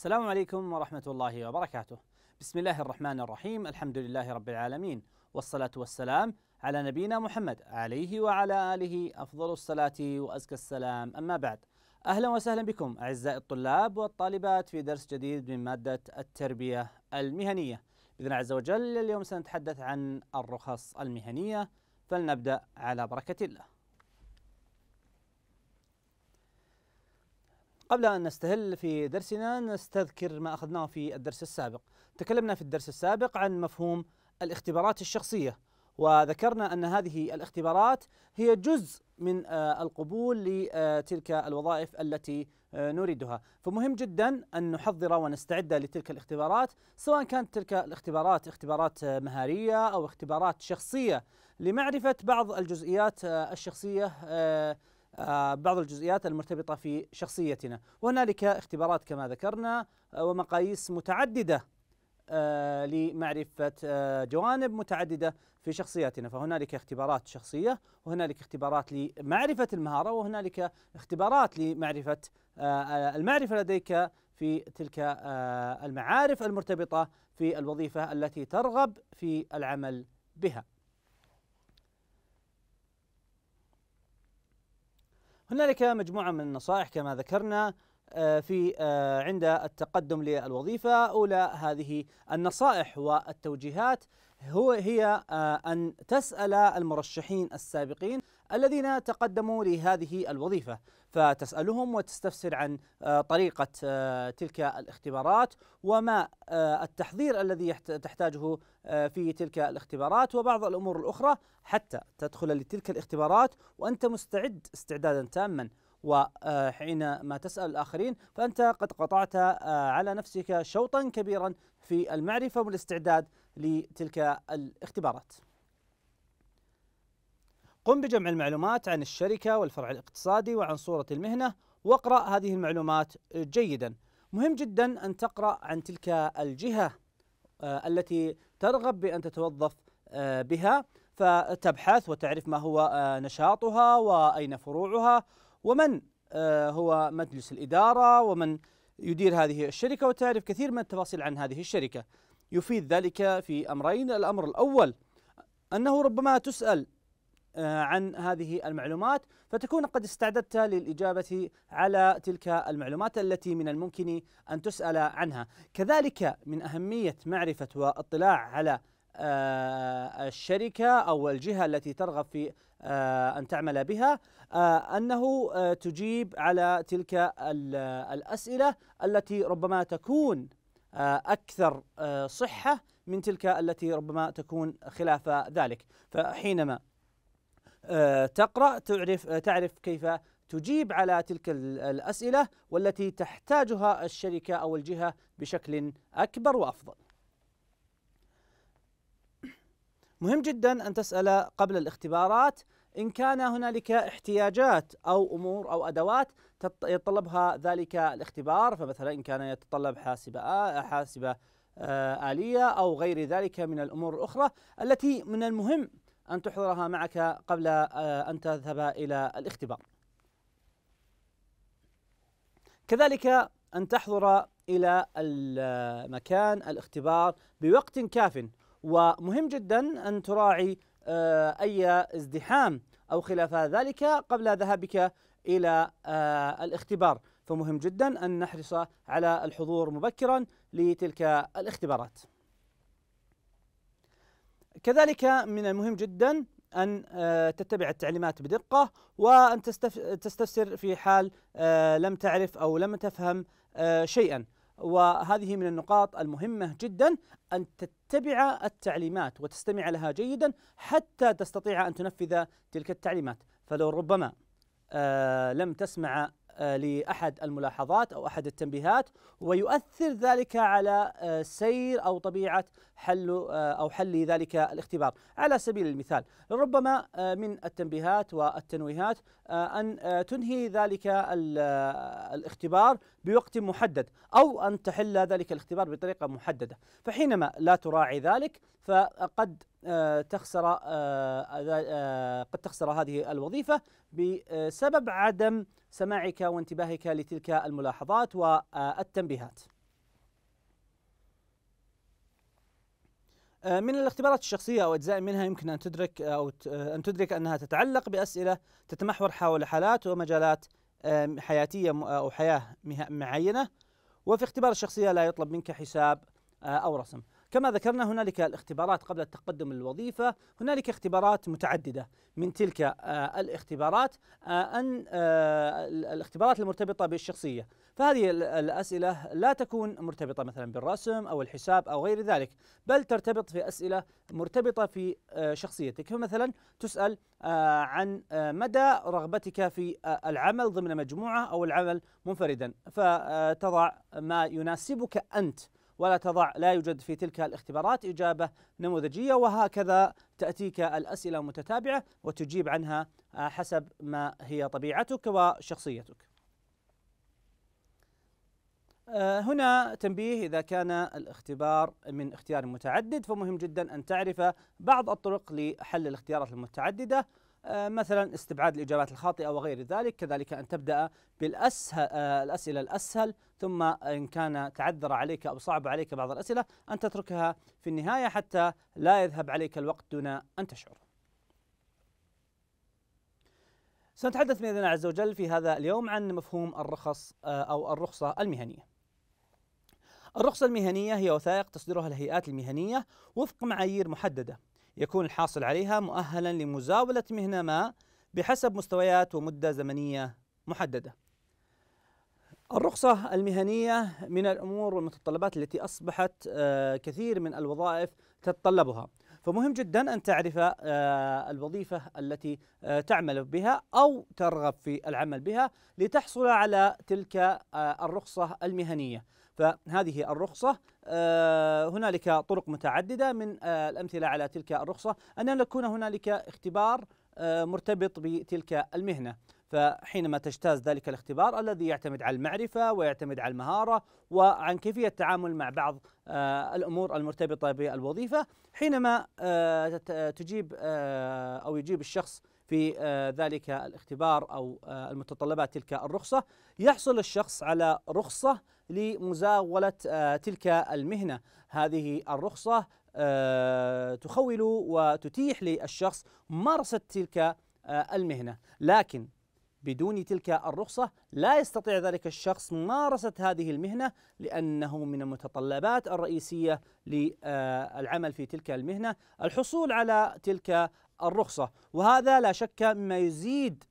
السلام عليكم ورحمة الله وبركاته. بسم الله الرحمن الرحيم، الحمد لله رب العالمين، والصلاة والسلام على نبينا محمد عليه وعلى آله أفضل الصلاة وأزكى السلام، أما بعد. أهلا وسهلا بكم أعزائي الطلاب والطالبات في درس جديد من مادة التربية المهنية. بإذن عز وجل اليوم سنتحدث عن الرخص المهنية، فلنبدأ على بركة الله. قبل أن نستهل في درسنا نستذكر ما أخذناه في الدرس السابق تكلمنا في الدرس السابق عن مفهوم الاختبارات الشخصية وذكرنا أن هذه الاختبارات هي جزء من آه، القبول لتلك الوظائف التي آه، نريدها فمهم جدا أن نحضر ونستعد لتلك الاختبارات سواء كانت تلك الاختبارات اختبارات آه، مهارية أو اختبارات شخصية لمعرفة بعض الجزئيات الشخصية بعض الجزئيات المرتبطة في شخصيتنا وهنالك اختبارات كما ذكرنا آه، ومقاييس متعددة آه، لمعرفة آه، جوانب متعددة في شخصياتنا فهنالك اختبارات شخصية وهنالك اختبارات لمعرفة المهارة وهنالك اختبارات لمعرفة المعرفة لديك في تلك المعارف المرتبطة في الوظيفة التي ترغب في العمل بها هنالك مجموعة من النصائح كما ذكرنا آه، في آه، عند التقدم للوظيفة أولى هذه النصائح والتوجيهات هو هي آه، أن تسأل المرشحين السابقين الذين تقدموا لهذه الوظيفة فتسألهم وتستفسر عن آه، طريقة آه، تلك الاختبارات وما التحضير الذي تحتاجه في تلك الاختبارات وبعض الأمور الأخرى حتى تدخل لتلك الاختبارات وأنت مستعد استعدادا تاما وحينما تسأل الآخرين فأنت قد قطعت على نفسك شوطا كبيرا في المعرفة والاستعداد لتلك الاختبارات قم بجمع المعلومات عن الشركة والفرع الاقتصادي وعن صورة المهنة واقرأ هذه المعلومات جيدا مهم جدا أن تقرأ عن تلك الجهة آه، التي ترغب بأن تتوظف آه، بها فتبحث وتعرف ما هو آه، نشاطها وأين فروعها ومن هو مجلس الإدارة ومن يدير هذه الشركة وتعرف كثير من التفاصيل عن هذه الشركة يفيد ذلك في أمرين الأمر الأول أنه ربما تسأل آه، عن هذه المعلومات فتكون قد استعددت للإجابة على تلك المعلومات التي من الممكن أن تسأل عنها كذلك من أهمية معرفة واطلاع على آه، الشركة أو الجهة التي ترغب في آه، أن تعمل بها آه، أنه تجيب على تلك الأسئلة التي ربما تكون أكثر صحة من تلك التي ربما تكون خلاف ذلك فحينما تقرأ تعرف, تعرف كيف تجيب على تلك الأسئلة والتي تحتاجها الشركة أو الجهة بشكل أكبر وأفضل مهم جدا أن تسأل قبل الاختبارات إن كان هنالك احتياجات أو أمور أو أدوات يتطلبها ذلك الاختبار فمثلا إن كان يتطلب حاسبة حاسبة آلية أو غير ذلك من الأمور الأخرى التي من المهم أن تحضرها معك قبل أن تذهب إلى الاختبار كذلك أن تحضر إلى مكان الاختبار بوقت كاف ومهم جدا أن تراعي آه، أي ازدحام أو خلاف ذلك قبل ذهابك إلى آه، الاختبار فمهم جدا أن نحرص على الحضور مبكرا لتلك الاختبارات كذلك من المهم جدا أن آه، تتبع التعليمات بدقة وأن تستفسر في حال لم تعرف أو لم تفهم شيئا وهذه من النقاط المهمة جدا أن تتبع التعليمات وتستمع لها جيدا حتى تستطيع أن تنفذ تلك التعليمات فلو ربما آه لم تسمع آه، لأحد الملاحظات أو أحد التنبيهات ويؤثر ذلك على آه، سير أو طبيعة حل آه، أو حل ذلك الاختبار على سبيل المثال ربما من التنبيهات والتنويهات أن تنهي ذلك الاختبار بوقت محدد أو أن تحل ذلك الاختبار بطريقة محددة فحينما لا تراعي ذلك فقد آه، تخسر آه، آه، قد تخسر هذه الوظيفة بسبب عدم سماعك وانتباهك لتلك الملاحظات والتنبيهات. من الاختبارات الشخصية أو أجزاء منها يمكن أن تدرك أو أن تدرك أنها تتعلق بأسئلة تتمحور حول حالات ومجالات حياتية أو حياة معينة وفي اختبار الشخصية لا يطلب منك حساب أو رسم كما ذكرنا هنالك الاختبارات قبل التقدم للوظيفة هنالك اختبارات متعددة من تلك آه، الاختبارات آه، أن آه، الاختبارات المرتبطة بالشخصية فهذه الأسئلة لا تكون مرتبطة مثلا بالرسم أو الحساب أو غير ذلك بل ترتبط في أسئلة مرتبطة في شخصيتك فمثلا تسأل عن مدى رغبتك في العمل ضمن مجموعة أو العمل منفردا فتضع ما يناسبك أنت ولا تضع لا يوجد في تلك الاختبارات إجابة نموذجية وهكذا تأتيك الأسئلة متتابعة وتجيب عنها آه، حسب ما هي طبيعتك وشخصيتك آه، هنا تنبيه إذا كان الاختبار من اختيار متعدد فمهم جدا أن تعرف بعض الطرق لحل الاختيارات المتعددة آه، مثلا استبعاد الإجابات الخاطئة وغير ذلك كذلك أن تبدأ بالأسهل آه، الأسئلة الأسهل ثم إن كان تعذر عليك أو صعب عليك بعض الأسئلة أن تتركها في النهاية حتى لا يذهب عليك الوقت دون أن تشعر سنتحدث بإذن الله عز وجل في هذا اليوم عن مفهوم الرخص آه، أو الرخصة المهنية الرخصة المهنية هي وثائق تصدرها الهيئات المهنية وفق معايير محددة يكون الحاصل عليها مؤهلا لمزاولة مهنة ما بحسب مستويات ومدة زمنية محددة. الرخصة المهنية من الأمور والمتطلبات التي أصبحت آه، كثير من الوظائف تتطلبها فمهم جدا أن تعرف آه، الوظيفة التي آه، تعمل بها أو ترغب في العمل بها لتحصل على تلك آه، الرخصة المهنية فهذه الرخصة هنالك طرق متعددة من الأمثلة على تلك الرخصة أن يكون هنالك اختبار مرتبط بتلك المهنة فحينما تجتاز ذلك الاختبار الذي يعتمد على المعرفة ويعتمد على المهارة وعن كيفية التعامل مع بعض آه، الأمور المرتبطة بالوظيفة حينما آه، تجيب آه، أو يجيب الشخص في ذلك الاختبار أو المتطلبات تلك الرخصة يحصل الشخص على رخصة لمزاولة تلك المهنة هذه الرخصة تخول وتتيح للشخص ممارسة تلك المهنة لكن بدون تلك الرخصة لا يستطيع ذلك الشخص ممارسة هذه المهنة لأنه من المتطلبات الرئيسية للعمل في تلك المهنة الحصول على تلك الرخصة وهذا لا شك مما يزيد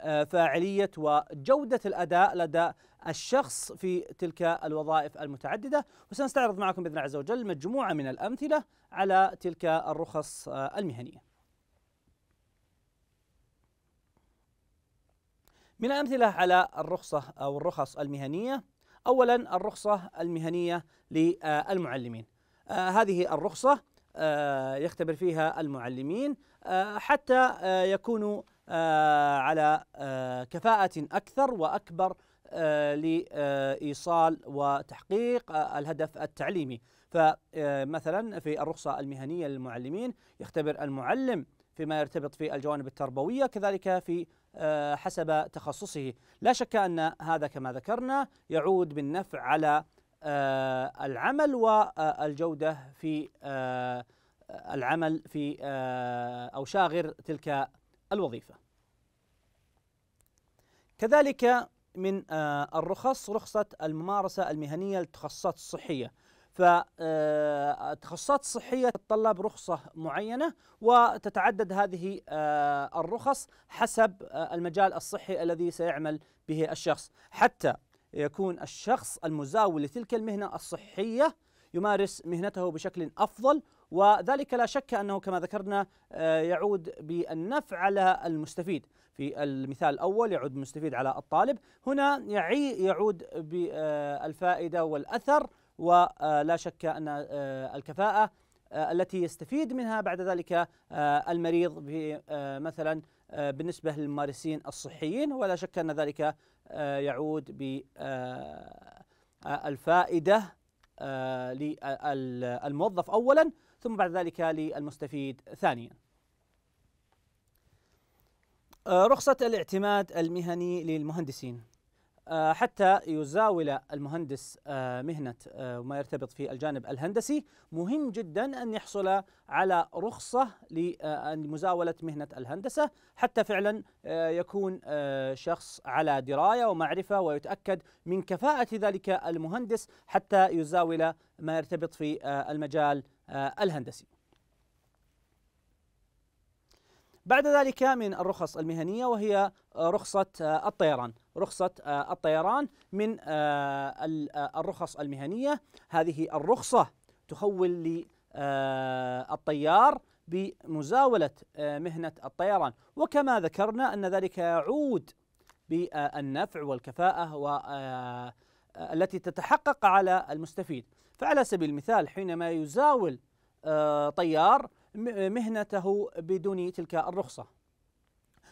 آه، فاعلية وجودة الأداء لدى الشخص في تلك الوظائف المتعددة وسنستعرض معكم بإذن الله عز وجل مجموعة من الأمثلة على تلك الرخص آه، المهنية من الأمثلة على الرخصة أو الرخص المهنية أولا الرخصة المهنية للمعلمين آه، هذه الرخصة آه، يختبر فيها المعلمين آه، حتى يكونوا على كفاءة أكثر وأكبر لإيصال وتحقيق الهدف التعليمي فمثلا في الرخصة المهنية للمعلمين يختبر المعلم فيما يرتبط في الجوانب التربوية كذلك في آه، حسب تخصصه لا شك أن هذا كما ذكرنا يعود بالنفع على آه، العمل والجودة في آه، العمل في أو شاغر تلك الوظيفة كذلك من الرخص رخصة الممارسة المهنية للتخصصات الصحية فالتخصصات آه، الصحية تتطلب رخصة معينة وتتعدد هذه آه، الرخص حسب آه، المجال الصحي الذي سيعمل به الشخص حتى يكون الشخص المزاول لتلك المهنة الصحية يمارس مهنته بشكل أفضل وذلك لا شك أنه كما ذكرنا يعود بالنفع على المستفيد في المثال الأول يعود المستفيد على الطالب هنا يعود بالفائدة والأثر ولا شك أن آه، الكفاءة آه، التي يستفيد منها بعد ذلك آه، المريض مثلا بالنسبة للممارسين الصحيين ولا شك أن ذلك يعود بالفائدة للموظف أولا ثم بعد ذلك للمستفيد ثانيا رخصة الاعتماد المهني للمهندسين آه، حتى يزاول المهندس آه، مهنة آه، وما يرتبط في الجانب الهندسي مهم جدا أن يحصل على رخصة لمزاولة مهنة الهندسة حتى فعلا يكون شخص على دراية ومعرفة ويتأكد من كفاءة ذلك المهندس حتى يزاول ما يرتبط في المجال الهندسي بعد ذلك من الرخص المهنية وهي آه، رخصة آه، الطيران رخصة آه، الطيران من الرخص المهنية هذه الرخصة تخول للطيار بمزاولة مهنة الطيران وكما ذكرنا أن ذلك يعود بالنفع والكفاءة التي تتحقق على المستفيد فعلى سبيل المثال حينما يزاول طيار مهنته بدون تلك الرخصة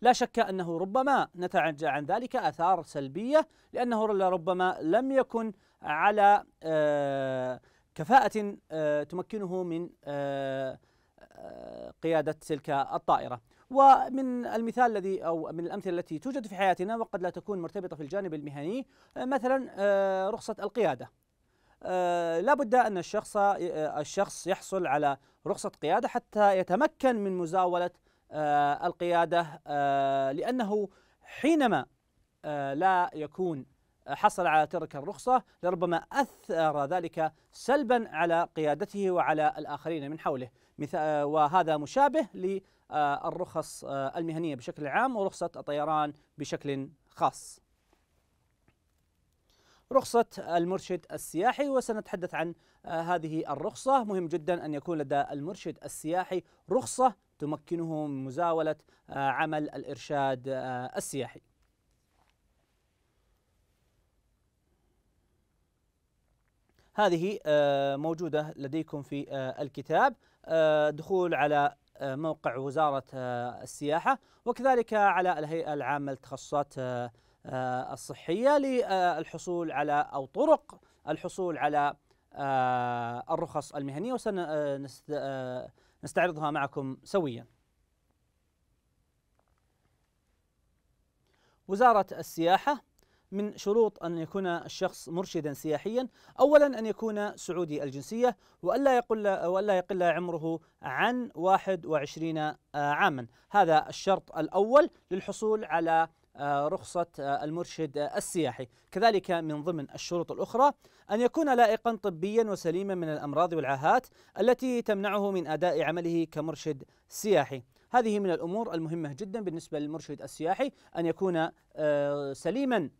لا شك أنه ربما نتج عن ذلك آثار سلبية لأنه ربما لم يكن على آه، كفاءة آه، تمكنه من آه، قيادة تلك الطائرة ومن المثال الذي أو من الأمثلة التي توجد في حياتنا وقد لا تكون مرتبطة في الجانب المهني مثلا رخصة القيادة آه، لابد أن الشخص آه، الشخص يحصل على رخصة قيادة حتى يتمكن من مزاولة آه، القيادة لأنه حينما لا يكون حصل على ترك الرخصة لربما أثر ذلك سلبا على قيادته وعلى الآخرين من حوله وهذا مشابه للرخص المهنية بشكل عام ورخصة الطيران بشكل خاص رخصة المرشد السياحي وسنتحدث عن آه، هذه الرخصة مهم جدا أن يكون لدى المرشد السياحي رخصة تمكنه من مزاولة آه، عمل الإرشاد آه، السياحي هذه موجودة لديكم في الكتاب دخول على موقع وزارة السياحة وكذلك على الهيئة العامة لتخصصات آه، الصحيه للحصول على او طرق الحصول على آه، الرخص المهنيه وسنستعرضها آه، معكم سويا. وزاره السياحه من شروط أن يكون الشخص مرشدا سياحيا أولا أن يكون سعودي الجنسية وألا يقل, وألا يقل عمره عن 21 عاما هذا الشرط الأول للحصول على آه، رخصة آه، المرشد آه، السياحي كذلك من ضمن الشروط الأخرى أن يكون لائقا طبيا وسليما من الأمراض والعاهات التي تمنعه من أداء عمله كمرشد سياحي هذه من الأمور المهمة جدا بالنسبة للمرشد السياحي أن يكون سليما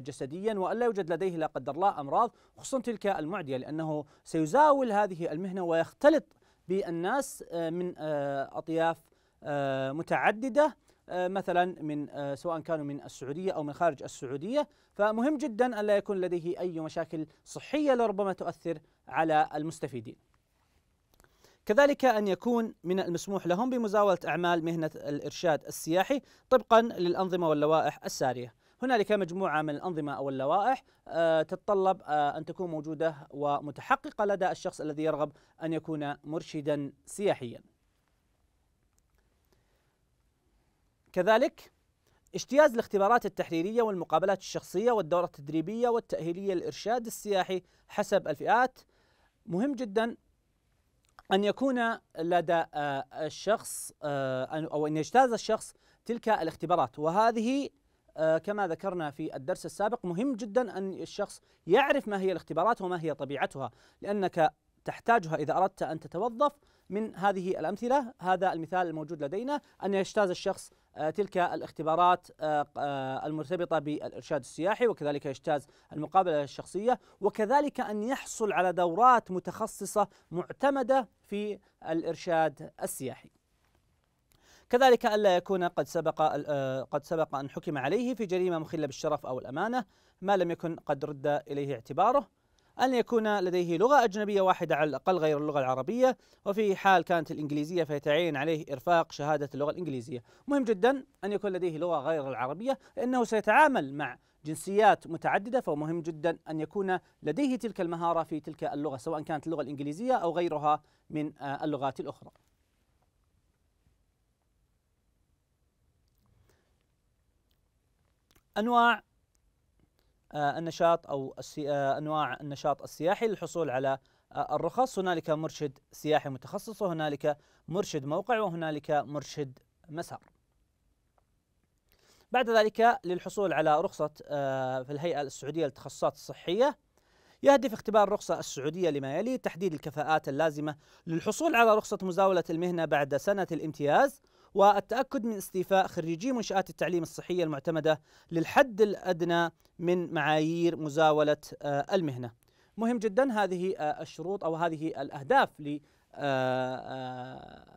جسديا وأن لا يوجد لديه لا قدر الله أمراض خصوصا تلك المعدية لأنه سيزاول هذه المهنة ويختلط بالناس من أطياف متعددة آه، مثلا من آه، سواء كانوا من السعودية أو من خارج السعودية فمهم جدا ألا يكون لديه أي مشاكل صحية لربما تؤثر على المستفيدين كذلك أن يكون من المسموح لهم بمزاولة أعمال مهنة الإرشاد السياحي طبقا للأنظمة واللوائح السارية هنالك مجموعة من الأنظمة أو اللوائح آه، تتطلب أن تكون موجودة ومتحققة لدى الشخص الذي يرغب أن يكون مرشدا سياحيا كذلك اجتياز الاختبارات التحريرية والمقابلات الشخصية والدورة التدريبية والتأهيلية الإرشاد السياحي حسب الفئات مهم جدا أن يكون لدى آه، الشخص آه، أو أن يجتاز الشخص تلك الاختبارات وهذه آه، كما ذكرنا في الدرس السابق مهم جدا أن الشخص يعرف ما هي الاختبارات وما هي طبيعتها لأنك تحتاجها إذا أردت أن تتوظف من هذه الأمثلة هذا المثال الموجود لدينا أن يجتاز الشخص آه، تلك الاختبارات آه، آه، المرتبطة بالإرشاد السياحي وكذلك يجتاز المقابلة الشخصية وكذلك أن يحصل على دورات متخصصة معتمدة في الإرشاد السياحي كذلك ألا يكون قد سبق قد سبق أن حكم عليه في جريمة مخلة بالشرف أو الأمانة ما لم يكن قد رد إليه اعتباره أن يكون لديه لغة أجنبية واحدة على الأقل غير اللغة العربية وفي حال كانت الإنجليزية فيتعين عليه إرفاق شهادة اللغة الإنجليزية مهم جدا أن يكون لديه لغة غير العربية لأنه سيتعامل مع جنسيات متعددة فمهم جدا أن يكون لديه تلك المهارة في تلك اللغة سواء كانت اللغة الإنجليزية أو غيرها من آه، اللغات الأخرى أنواع آه، النشاط أو آه، أنواع النشاط السياحي للحصول على آه، الرخص هنالك مرشد سياحي متخصص وهنالك مرشد موقع وهنالك مرشد مسار بعد ذلك للحصول على رخصة في الهيئة السعودية للتخصصات الصحية يهدف اختبار الرخصة السعودية لما يلي تحديد الكفاءات اللازمة للحصول على رخصة مزاولة المهنة بعد سنة الامتياز والتأكد من استيفاء خريجي منشآت التعليم الصحية المعتمدة للحد الأدنى من معايير مزاولة آه، المهنة مهم جدا هذه آه، الشروط أو هذه الأهداف ل آه،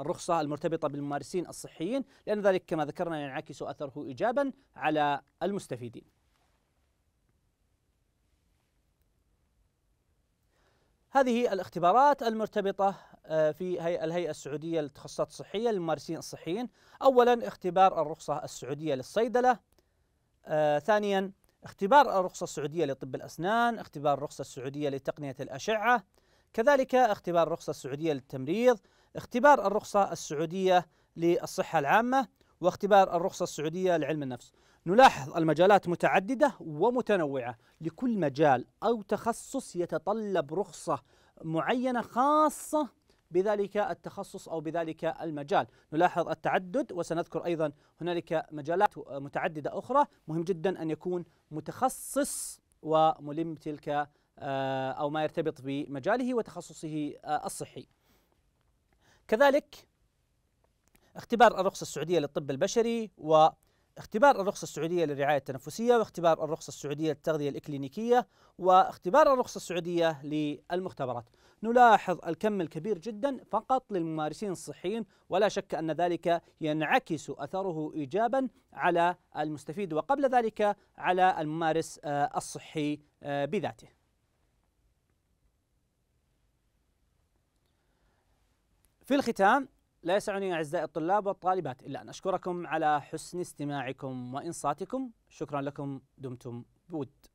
الرخصة المرتبطة بالممارسين الصحيين لأن ذلك كما ذكرنا ينعكس أثره إيجابا على المستفيدين هذه الاختبارات المرتبطة آه، في الهيئة السعودية للتخصصات الصحية للممارسين الصحيين أولا اختبار الرخصة السعودية للصيدلة آه، ثانيا اختبار الرخصة السعودية لطب الأسنان اختبار الرخصة السعودية لتقنية الأشعة كذلك اختبار الرخصة السعودية للتمريض اختبار الرخصة السعودية للصحة العامة واختبار الرخصة السعودية لعلم النفس نلاحظ المجالات متعددة ومتنوعة لكل مجال أو تخصص يتطلب رخصة معينة خاصة بذلك التخصص أو بذلك المجال نلاحظ التعدد وسنذكر أيضا هنالك مجالات متعددة أخرى مهم جدا أن يكون متخصص وملم تلك آه، أو ما يرتبط بمجاله وتخصصه آه، الصحي كذلك اختبار الرخصة السعودية للطب البشري و اختبار الرخصة السعودية للرعاية التنفسية واختبار الرخصة السعودية للتغذية الإكلينيكية واختبار الرخصة السعودية للمختبرات نلاحظ الكم الكبير جدا فقط للممارسين الصحيين ولا شك أن ذلك ينعكس أثره إيجابا على المستفيد وقبل ذلك على الممارس آه، الصحي آه، بذاته في الختام لا يسعني أعزائي الطلاب والطالبات إلا أن أشكركم على حسن استماعكم وإنصاتكم شكرا لكم دمتم بود